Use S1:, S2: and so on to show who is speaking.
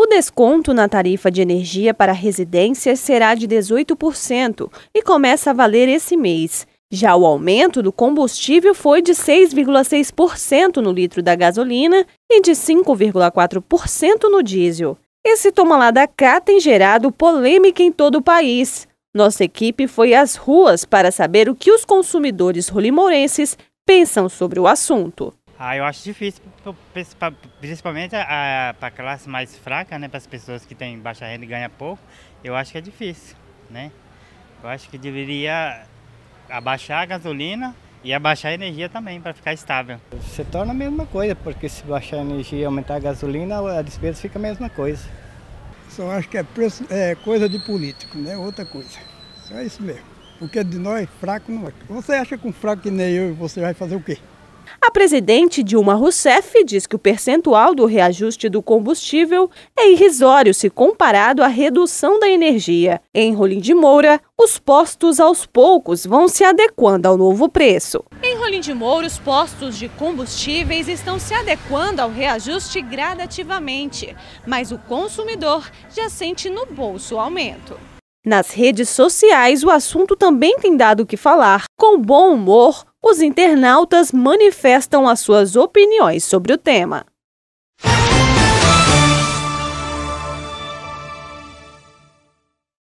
S1: O desconto na tarifa de energia para residências será de 18% e começa a valer esse mês. Já o aumento do combustível foi de 6,6% no litro da gasolina e de 5,4% no diesel. Esse toma lá da cá tem gerado polêmica em todo o país. Nossa equipe foi às ruas para saber o que os consumidores rolimorenses pensam sobre o assunto.
S2: Ah, eu acho difícil, principalmente para a classe mais fraca, né, para as pessoas que têm baixa renda e ganham pouco, eu acho que é difícil, né? Eu acho que deveria abaixar a gasolina e abaixar a energia também para ficar estável. Se torna a mesma coisa, porque se baixar a energia e aumentar a gasolina, a despesa fica a mesma coisa. Só acho que é, preço, é coisa de político, né? Outra coisa. Só é isso mesmo. Porque de nós, fraco não é. Você acha que um fraco que nem eu, você vai fazer o quê?
S1: A presidente Dilma Rousseff diz que o percentual do reajuste do combustível é irrisório se comparado à redução da energia. Em Rolim de Moura, os postos aos poucos vão se adequando ao novo preço. Em Rolim de Moura, os postos de combustíveis estão se adequando ao reajuste gradativamente, mas o consumidor já sente no bolso o aumento. Nas redes sociais, o assunto também tem dado o que falar. Com bom humor, os internautas manifestam as suas opiniões sobre o tema.